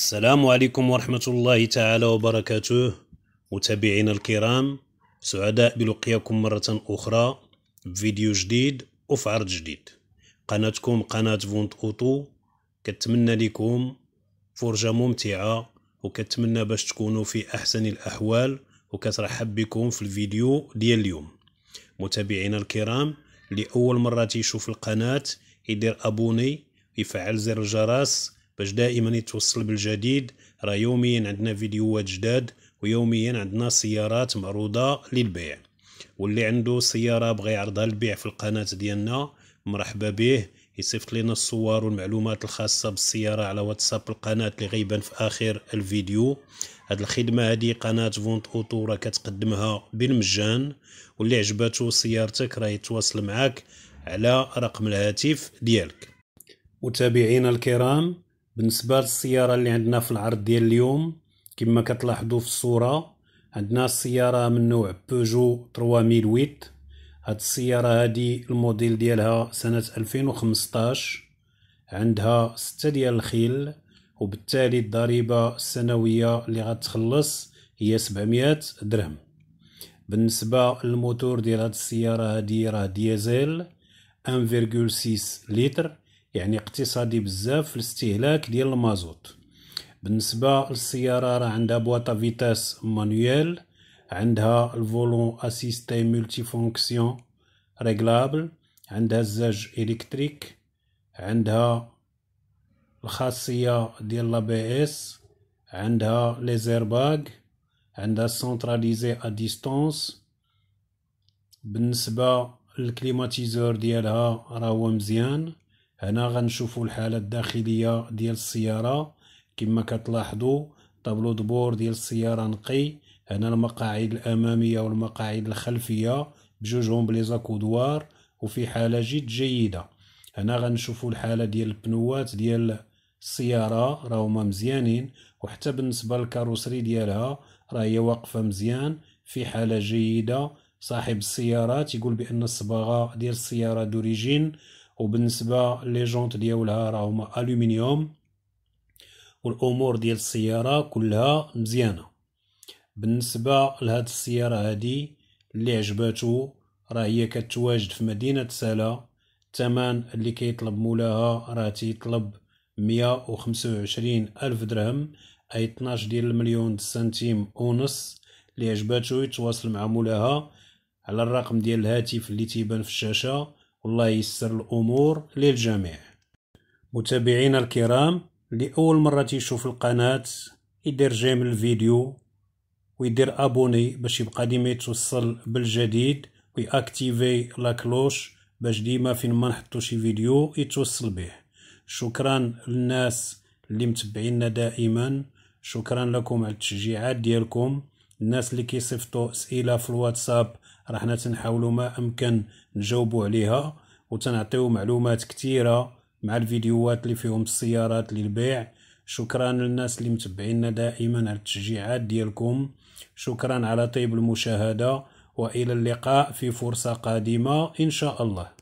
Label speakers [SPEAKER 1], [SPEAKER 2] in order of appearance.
[SPEAKER 1] السلام عليكم ورحمة الله تعالى وبركاته متابعينا الكرام سعداء بلقياكم مرة أخرى بفيديو جديد وفي عرض جديد قناتكم قناة فونت أوتو كتمنى لكم فرجة ممتعة وكتمنى باش تكونوا في أحسن الأحوال وكترحب بكم في الفيديو ديال اليوم متابعينا الكرام لأول مرة تيشوف القناة يدير أبوني يفعل زر الجرس باش دائما يتوصل بالجديد راه يوميا عندنا فيديوهات جداد ويوميا عندنا سيارات معروضه للبيع واللي عنده سياره بغى يعرضها للبيع في القناه ديالنا مرحبا به يصيفط لنا الصور والمعلومات الخاصة بالسيارة على واتساب القناة اللي غيبان في آخر الفيديو هاد الخدمة هادي قناة فونت أوتو راه كتقدمها بالمجان واللي عجباتو سيارتك راه يتواصل معاك على رقم الهاتف ديالك متابعينا الكرام بالنسبه للسياره اللي عندنا في العرض ديال اليوم كما كتلاحظوا في الصوره عندنا السياره من نوع بوجو 3008 هاد السياره هادي الموديل ديالها سنه 2015 عندها ستة ديال الخيل وبالتالي الضريبه السنويه اللي غتخلص هي 700 درهم بالنسبه للموتور ديال هاد السياره هادي راه ديزل 1.6 لتر يعني اقتصادي بزاف في الاستهلاك ديال المازوت بالنسبه للسياره راه عندها بواطا فيتاس مانويل عندها الفولون اسيستي ملتي فونكسيون ريغلابل عندها الزاج الكتريك عندها الخاصيه ديال لا بي اس عندها لي زيرباغ عندها سنتراليزي ا ديستونس بالنسبه للكليماتيزور ديالها راه هو مزيان هنا غنشوفوا الحاله الداخليه ديال السياره كما كتلاحظوا طابلو دبور ديال السياره نقي هنا المقاعد الاماميه والمقاعد الخلفيه بجوجهم بليزاكودوار وفي حاله جد جيده هنا غنشوفوا الحاله ديال البنوات ديال السياره راه هما مزيانين وحتى بالنسبه للكاروسري ديالها راه هي واقفه مزيان في حاله جيده صاحب السيارات يقول بان الصباغه ديال السياره دوريجين وبالنسبه لي جونت ديالها راهما الومنيوم والامور ديال السياره كلها مزيانه بالنسبه لهاد السياره هادي اللي عجباتو راه هي كتواجد في مدينه سلا الثمن اللي كيطلب مولاها راه تيطلب مية وخمسة عشرين ألف درهم أي 12 ديال المليون سنتيم ونص اللي عجباتو يتواصل مع مولاها على الرقم ديال الهاتف اللي تيبان في الشاشة والله ييسر الأمور للجميع متابعينا الكرام لاول أول مرة تيشوف القناة يدير جيم الفيديو ويدير أبوني باش يبقى ديما يتوصل بالجديد ويأكتيفي لا كلوش باش ديما فين ما نحطو شي فيديو يتوصل به شكرا للناس اللي متبعينا دائما شكرا لكم على التشجيعات ديالكم الناس اللي كيصيفطوا اسئله في الواتساب راه حنا تنحاولوا ما امكن نجاوبوا عليها وتنعطيو معلومات كثيره مع الفيديوهات اللي فيهم السيارات للبيع شكرا للناس اللي متبعينا دائما على التشجيعات ديالكم شكرا على طيب المشاهده والى اللقاء في فرصه قادمه ان شاء الله